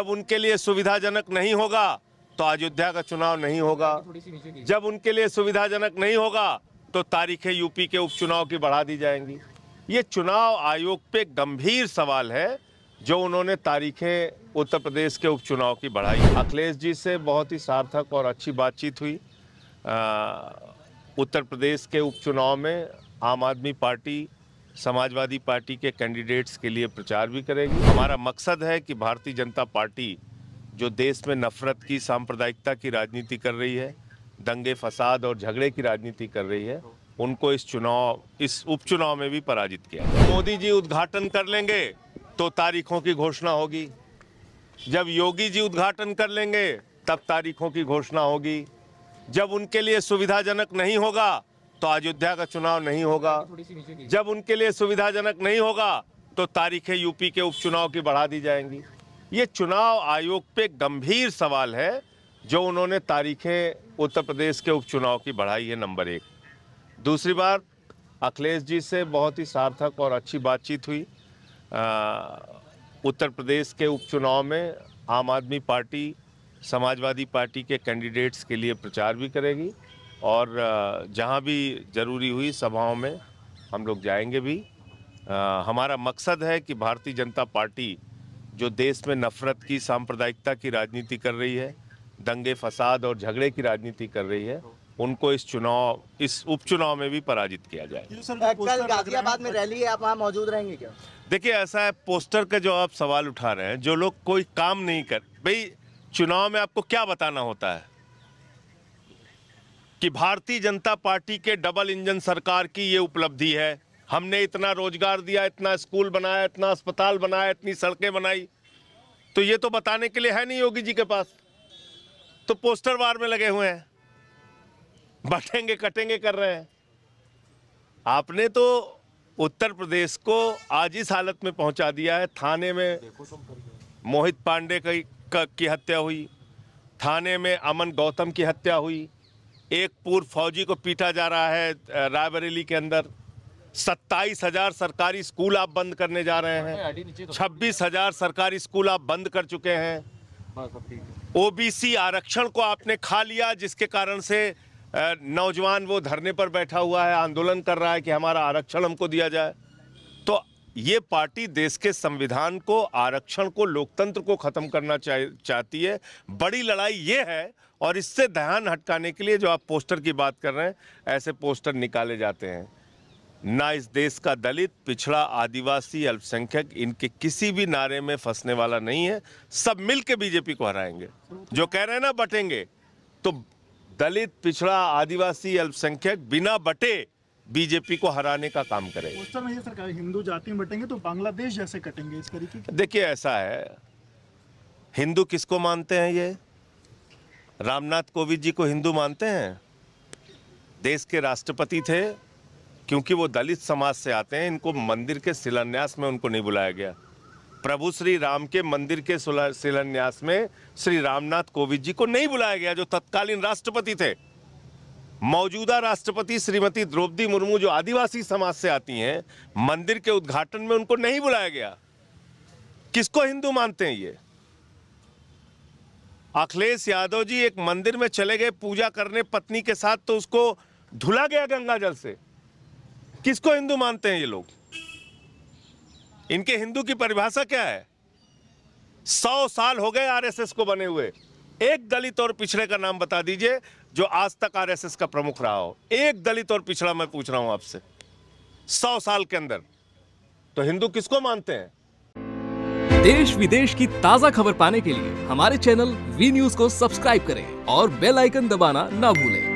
जब उनके लिए सुविधाजनक नहीं होगा तो अयोध्या का चुनाव नहीं होगा जब उनके लिए सुविधाजनक नहीं होगा तो तारीखें यूपी के उपचुनाव की बढ़ा दी जाएंगी ये चुनाव आयोग पे गंभीर सवाल है जो उन्होंने तारीखें उत्तर प्रदेश के उपचुनाव की बढ़ाई अखिलेश जी से बहुत ही सार्थक और अच्छी बातचीत हुई आ, उत्तर प्रदेश के उपचुनाव में आम आदमी पार्टी समाजवादी पार्टी के कैंडिडेट्स के लिए प्रचार भी करेगी हमारा मकसद है कि भारतीय जनता पार्टी जो देश में नफरत की सांप्रदायिकता की राजनीति कर रही है दंगे फसाद और झगड़े की राजनीति कर रही है उनको इस चुनाव इस उपचुनाव में भी पराजित किया मोदी जी उद्घाटन कर लेंगे तो तारीखों की घोषणा होगी जब योगी जी उद्घाटन कर लेंगे तब तारीखों की घोषणा होगी जब उनके लिए सुविधाजनक नहीं होगा तो अयोध्या का चुनाव नहीं होगा जब उनके लिए सुविधाजनक नहीं होगा तो तारीखें यूपी के उपचुनाव की बढ़ा दी जाएंगी ये चुनाव आयोग पे गंभीर सवाल है जो उन्होंने तारीखें उत्तर प्रदेश के उपचुनाव की बढ़ाई है नंबर एक दूसरी बार अखिलेश जी से बहुत ही सार्थक और अच्छी बातचीत हुई आ, उत्तर प्रदेश के उपचुनाव में आम आदमी पार्टी समाजवादी पार्टी के कैंडिडेट्स के लिए प्रचार भी करेगी और जहाँ भी ज़रूरी हुई सभाओं में हम लोग जाएंगे भी आ, हमारा मकसद है कि भारतीय जनता पार्टी जो देश में नफरत की सांप्रदायिकता की राजनीति कर रही है दंगे फसाद और झगड़े की राजनीति कर रही है उनको इस चुनाव इस उपचुनाव में भी पराजित किया जाए गाजियाबाद में रैली है आप वहाँ मौजूद रहेंगे क्या देखिए ऐसा है पोस्टर का जो आप सवाल उठा रहे हैं जो लोग कोई काम नहीं कर भाई चुनाव में आपको क्या बताना होता है कि भारतीय जनता पार्टी के डबल इंजन सरकार की ये उपलब्धि है हमने इतना रोजगार दिया इतना स्कूल बनाया इतना अस्पताल बनाया इतनी सड़कें बनाई तो ये तो बताने के लिए है नहीं योगी जी के पास तो पोस्टर वार में लगे हुए हैं बटेंगे कटेंगे कर रहे हैं आपने तो उत्तर प्रदेश को आज इस हालत में पहुंचा दिया है थाने में मोहित पांडे की, की हत्या हुई थाने में अमन गौतम की हत्या हुई एक पूर्व फौजी को पीटा जा रहा है रायबरेली के अंदर सत्ताईस हजार सरकारी स्कूल आप बंद करने जा रहे हैं तो छब्बीस हजार सरकारी स्कूल आप बंद कर चुके हैं ओबीसी आरक्षण को आपने खा लिया जिसके कारण से नौजवान वो धरने पर बैठा हुआ है आंदोलन कर रहा है कि हमारा आरक्षण हमको दिया जाए ये पार्टी देश के संविधान को आरक्षण को लोकतंत्र को ख़त्म करना चाह चाहती है बड़ी लड़ाई ये है और इससे ध्यान हटकाने के लिए जो आप पोस्टर की बात कर रहे हैं ऐसे पोस्टर निकाले जाते हैं ना इस देश का दलित पिछड़ा आदिवासी अल्पसंख्यक इनके किसी भी नारे में फंसने वाला नहीं है सब मिल बीजेपी को हराएंगे जो कह रहे हैं ना बटेंगे तो दलित पिछड़ा आदिवासी अल्पसंख्यक बिना बटे बीजेपी को हराने का काम करेगी हिंदू जाति बटेंगे तो बांग्लादेश जैसे कटेंगे इस तरीके देखिए ऐसा है हिंदू किसको मानते हैं ये रामनाथ कोविंद जी को हिंदू मानते हैं देश के राष्ट्रपति थे क्योंकि वो दलित समाज से आते हैं इनको मंदिर के शिलान्यास में उनको नहीं बुलाया गया प्रभु श्री राम के मंदिर के शिलान्यास में श्री रामनाथ कोविंद जी को नहीं बुलाया गया जो तत्कालीन राष्ट्रपति थे मौजूदा राष्ट्रपति श्रीमती द्रौपदी मुर्मू जो आदिवासी समाज से आती हैं मंदिर के उद्घाटन में उनको नहीं बुलाया गया किसको हिंदू मानते हैं ये अखिलेश यादव जी एक मंदिर में चले गए पूजा करने पत्नी के साथ तो उसको धुला गया गंगा जल से किसको हिंदू मानते हैं ये लोग इनके हिंदू की परिभाषा क्या है सौ साल हो गए आरएसएस को बने हुए एक दलित और पिछड़े का नाम बता दीजिए जो आज तक आरएसएस का प्रमुख रहा हो एक दलित और पिछड़ा मैं पूछ रहा हूं आपसे सौ साल के अंदर तो हिंदू किसको मानते हैं देश विदेश की ताजा खबर पाने के लिए हमारे चैनल वी न्यूज को सब्सक्राइब करें और बेल आइकन दबाना ना भूलें